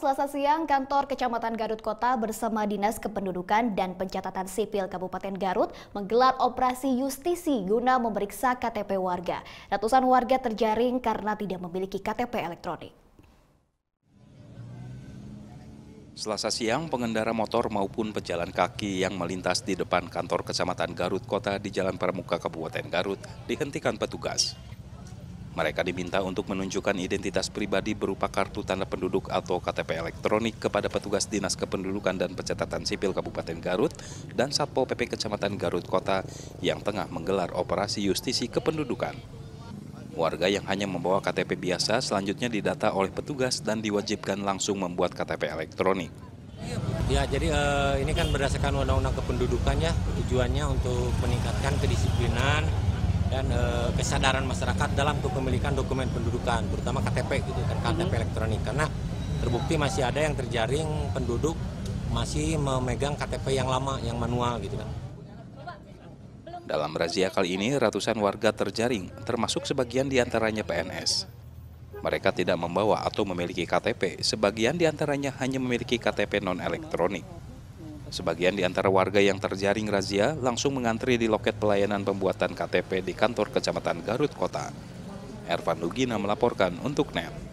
Selasa siang, kantor Kecamatan Garut Kota bersama Dinas Kependudukan dan Pencatatan Sipil Kabupaten Garut menggelar operasi justisi guna memeriksa KTP warga. Ratusan warga terjaring karena tidak memiliki KTP elektronik. Selasa siang, pengendara motor maupun pejalan kaki yang melintas di depan kantor Kecamatan Garut Kota di Jalan Pramuka Kabupaten Garut dihentikan petugas. Mereka diminta untuk menunjukkan identitas pribadi berupa kartu tanda penduduk atau KTP elektronik kepada petugas Dinas Kependudukan dan Pencatatan Sipil Kabupaten Garut dan Satpol PP Kecamatan Garut Kota yang tengah menggelar operasi justisi kependudukan. Warga yang hanya membawa KTP biasa selanjutnya didata oleh petugas dan diwajibkan langsung membuat KTP elektronik. Ya, jadi eh, ini kan berdasarkan undang-undang kependudukan ya, tujuannya untuk meningkatkan kedisiplinan, kemudian e, eh, kesadaran masyarakat dalam kepemilikan dokumen pendudukan, terutama KTP gitu kan, KTP mm -hmm. elektronik. Karena terbukti masih ada yang terjaring penduduk masih memegang KTP yang lama, yang manual gitu kan. Dalam razia kali ini, ratusan warga terjaring, termasuk sebagian diantaranya PNS. Mereka tidak membawa atau memiliki KTP, sebagian diantaranya hanya memiliki KTP non-elektronik. Sebagian di antara warga yang terjaring razia langsung mengantri di loket pelayanan pembuatan KTP di kantor Kecamatan Garut Kota. Ervan Lugina melaporkan untuk NET.